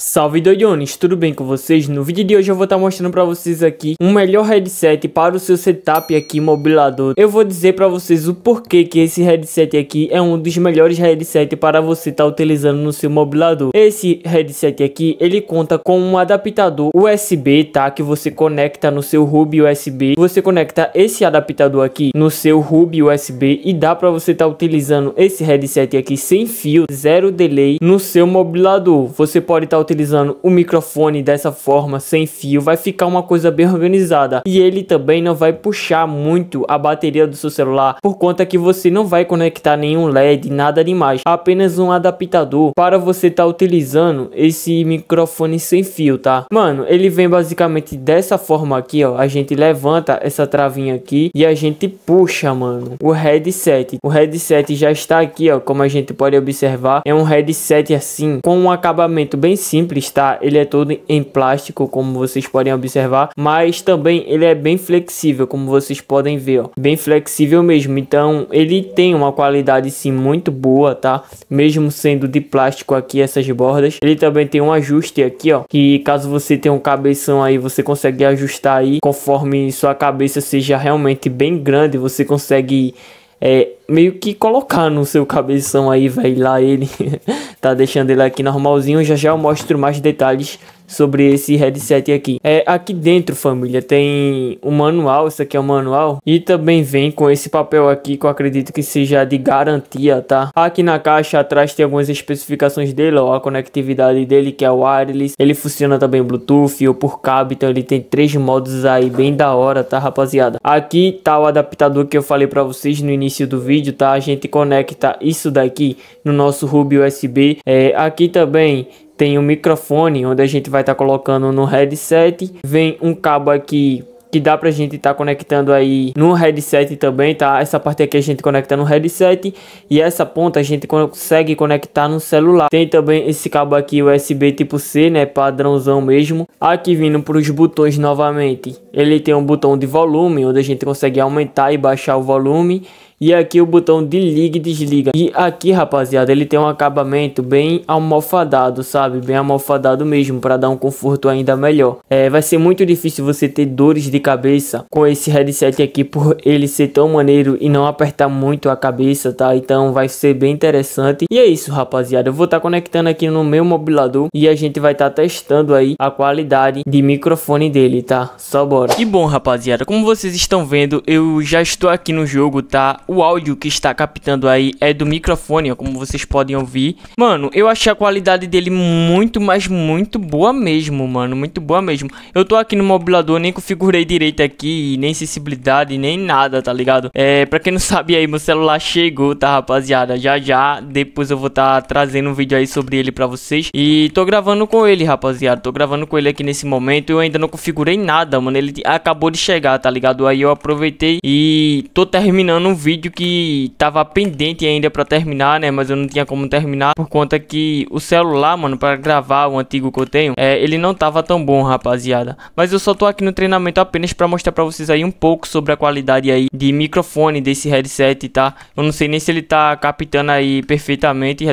Salve doidones, tudo bem com vocês? No vídeo de hoje eu vou estar tá mostrando para vocês aqui um melhor headset para o seu setup aqui mobilador. Eu vou dizer para vocês o porquê que esse headset aqui é um dos melhores headset para você estar tá utilizando no seu mobilador. Esse headset aqui, ele conta com um adaptador USB, tá? Que você conecta no seu hub USB. Você conecta esse adaptador aqui no seu hub USB e dá para você estar tá utilizando esse headset aqui sem fio, zero delay no seu mobilador. Você pode estar tá utilizando o microfone dessa forma, sem fio, vai ficar uma coisa bem organizada. E ele também não vai puxar muito a bateria do seu celular, por conta que você não vai conectar nenhum LED, nada demais. Apenas um adaptador para você estar tá utilizando esse microfone sem fio, tá? Mano, ele vem basicamente dessa forma aqui, ó. A gente levanta essa travinha aqui e a gente puxa, mano, o headset. O headset já está aqui, ó, como a gente pode observar. É um headset assim, com um acabamento bem simples simples, tá? Ele é todo em plástico, como vocês podem observar, mas também ele é bem flexível, como vocês podem ver, ó. Bem flexível mesmo, então ele tem uma qualidade sim muito boa, tá? Mesmo sendo de plástico aqui essas bordas. Ele também tem um ajuste aqui, ó, que caso você tenha um cabeção aí, você consegue ajustar aí conforme sua cabeça seja realmente bem grande, você consegue é, meio que colocar no seu cabeção aí, velho, lá ele. tá deixando ele aqui normalzinho. Já já eu mostro mais detalhes sobre esse headset aqui. É, aqui dentro, família, tem um manual, isso aqui é um manual, e também vem com esse papel aqui, que eu acredito que seja de garantia, tá? Aqui na caixa atrás tem algumas especificações dele, ó, a conectividade dele, que é wireless, ele funciona também Bluetooth ou por cabo, então ele tem três modos aí, bem da hora, tá, rapaziada? Aqui tá o adaptador que eu falei para vocês no início do vídeo, tá? A gente conecta isso daqui no nosso hub USB, é, aqui também tem um microfone onde a gente vai estar tá colocando no headset. Vem um cabo aqui que dá pra gente estar tá conectando aí no headset também, tá? Essa parte aqui a gente conecta no headset e essa ponta a gente consegue conectar no celular. Tem também esse cabo aqui USB tipo C, né? Padrãozão mesmo. Aqui vindo para os botões novamente, ele tem um botão de volume, onde a gente consegue aumentar e baixar o volume e aqui o botão de liga e desliga. E aqui, rapaziada, ele tem um acabamento bem almofadado, sabe? Bem almofadado mesmo, para dar um conforto ainda melhor. É, vai ser muito difícil você ter dores de cabeça com esse headset aqui, por ele ser tão maneiro e não apertar muito a cabeça, tá? Então vai ser bem interessante. E é isso, rapaziada. Eu vou estar tá conectando aqui no meu mobilador e a gente vai estar tá testando aí a qualidade de microfone dele, tá? Só bora. E bom, rapaziada, como vocês estão vendo, eu já estou aqui no jogo, tá? o áudio que está captando aí é do microfone, ó, como vocês podem ouvir. Mano, eu achei a qualidade dele muito, mas muito boa mesmo, mano. Muito boa mesmo. Eu tô aqui no mobilador, nem configurei direito aqui, nem sensibilidade, nem nada, tá ligado? É, pra quem não sabe aí, meu celular chegou, tá, rapaziada? Já, já, depois eu vou estar tá trazendo um vídeo aí sobre ele pra vocês. E tô gravando com ele, rapaziada. Tô gravando com ele aqui nesse momento. Eu ainda não configurei nada, mano. Ele acabou de chegar, tá ligado? Aí eu aproveitei e tô terminando o vídeo vídeo que tava pendente ainda pra terminar, né? Mas eu não tinha como terminar por conta que o celular, mano, pra gravar o antigo que eu tenho, é, ele não tava tão bom, rapaziada. Mas eu só tô aqui no treinamento apenas pra mostrar pra vocês aí um pouco sobre a qualidade aí de microfone desse headset, tá? Eu não sei nem se ele tá captando aí perfeitamente,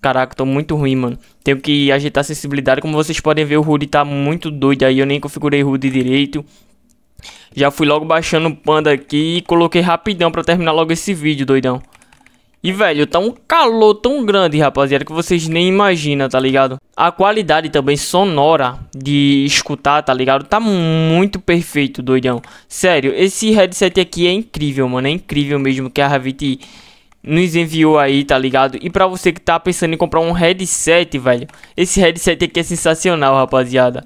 Caraca, tô muito ruim, mano. Tenho que ajeitar a sensibilidade. Como vocês podem ver, o HUD tá muito doido aí. Eu nem configurei o HUD direito. Já fui logo baixando o panda aqui e coloquei rapidão pra terminar logo esse vídeo, doidão. E, velho, tá um calor tão grande, rapaziada, que vocês nem imaginam, tá ligado? A qualidade também sonora de escutar, tá ligado? Tá muito perfeito, doidão. Sério, esse headset aqui é incrível, mano. É incrível mesmo que a Havit nos enviou aí, tá ligado? E pra você que tá pensando em comprar um headset, velho, esse headset aqui é sensacional, rapaziada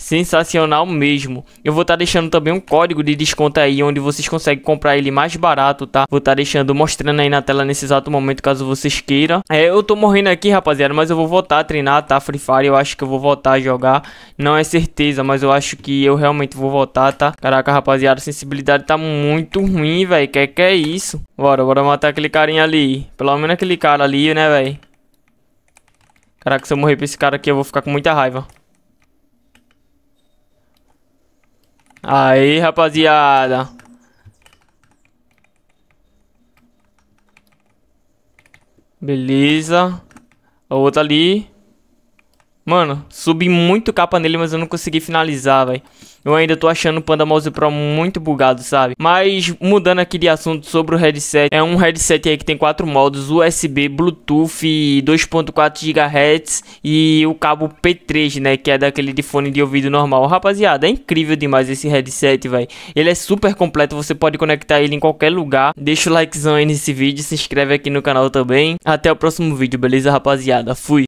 sensacional mesmo. Eu vou estar tá deixando também um código de desconto aí, onde vocês conseguem comprar ele mais barato, tá? Vou estar tá deixando, mostrando aí na tela nesse exato momento, caso vocês queiram. É, eu tô morrendo aqui, rapaziada, mas eu vou voltar a treinar, tá? Free Fire, eu acho que eu vou voltar a jogar. Não é certeza, mas eu acho que eu realmente vou voltar, tá? Caraca, rapaziada, a sensibilidade tá muito ruim, velho. Que que é isso? Bora, bora matar aquele carinha ali. Pelo menos aquele cara ali, né, velho? Caraca, se eu morrer pra esse cara aqui, eu vou ficar com muita raiva. Aí, rapaziada. Beleza. A outra ali. Mano, subi muito capa nele, mas eu não consegui finalizar, velho. Eu ainda tô achando o Panda Mouse Pro muito bugado, sabe? Mas mudando aqui de assunto sobre o headset, é um headset aí que tem quatro modos, USB, Bluetooth, 2.4 GHz e o cabo P3, né, que é daquele de fone de ouvido normal. Rapaziada, é incrível demais esse headset, velho. Ele é super completo, você pode conectar ele em qualquer lugar. Deixa o likezão aí nesse vídeo, se inscreve aqui no canal também. Até o próximo vídeo, beleza, rapaziada? Fui.